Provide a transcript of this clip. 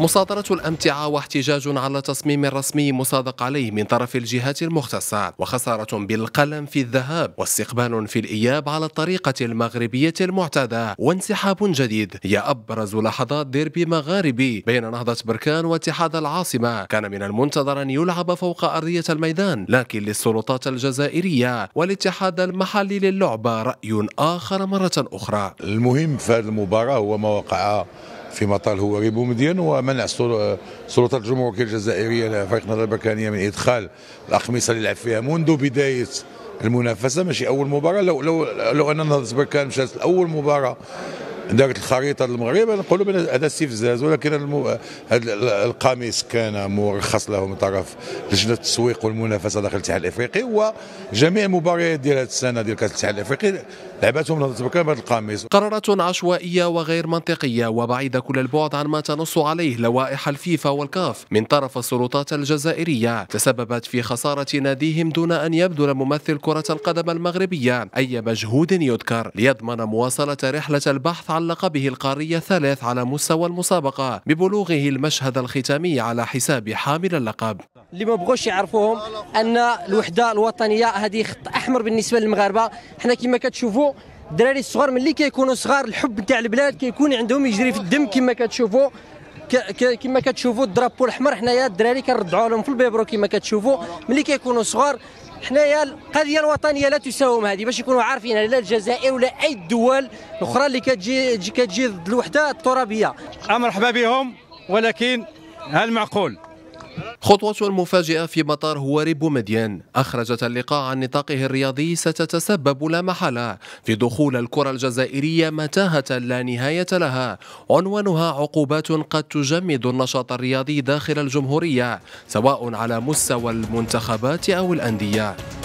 مصادرة الأمتعة واحتجاج على تصميم رسمي مصادق عليه من طرف الجهات المختصة وخسارة بالقلم في الذهاب واستقبال في الإياب على الطريقة المغربية المعتادة وانسحاب جديد هي أبرز لحظات ديربي مغاربي بين نهضة بركان واتحاد العاصمة كان من المنتظر أن يلعب فوق أرضية الميدان لكن للسلطات الجزائرية والاتحاد المحلي للعبة رأي آخر مرة أخرى المهم في هذه المباراة هو ما وقع في مطار هو ريبو مدين ومنع سلطة الجمهوريه الجزائريه لفريق فريقنا البركانيه من ادخال الاقمصه اللي لعب فيها منذ بدايه المنافسه ماشي اول مباراه لو لو لو ان نهضه بركان مشات اول مباراه دارت الخريطه للمغرب نقولوا بان هذا استفزاز ولكن المو... القميص كان مرخص له من طرف لجنه التسويق والمنافسه داخل الاتحاد الافريقي وجميع المباريات ديال هذه السنه ديال كاس الاتحاد الافريقي لعبتهم نهضه بكام بهذا القميص قرارات عشوائيه وغير منطقيه وبعيده كل البعد عن ما تنص عليه لوائح الفيفا والكاف من طرف السلطات الجزائريه تسببت في خساره ناديهم دون ان يبذل ممثل كره القدم المغربيه اي مجهود يذكر ليضمن مواصله رحله البحث عن تعلق به القارية الثالث على مستوى المسابقة ببلوغه المشهد الختامي على حساب حامل اللقب اللي ما بغوش يعرفوهم ان الوحده الوطنيه هذه خط احمر بالنسبه للمغاربه حنا كما كتشوفوا الدراري الصغار ملي كيكونوا صغار الحب نتاع البلاد كيكون عندهم يجري في الدم كما كتشوفوا كما كتشوفوا الدرابو الاحمر حنايا الدراري كنرضعوا لهم في البيبرو كما كتشوفوا ملي كيكونوا صغار حنايا القضيه الوطنيه لا تساوم هذه باش يكونوا عارفين لا الجزائر ولا اي دول الاخرى اللي كتجي كتجي ضد الوحده الترابيه مرحبا بهم ولكن هل معقول خطوة مفاجئة في مطار هواري بومدين أخرجت اللقاء عن نطاقه الرياضي ستتسبب لا محالة في دخول الكرة الجزائرية متاهة لا نهاية لها عنوانها عقوبات قد تجمد النشاط الرياضي داخل الجمهورية سواء على مستوى المنتخبات أو الأندية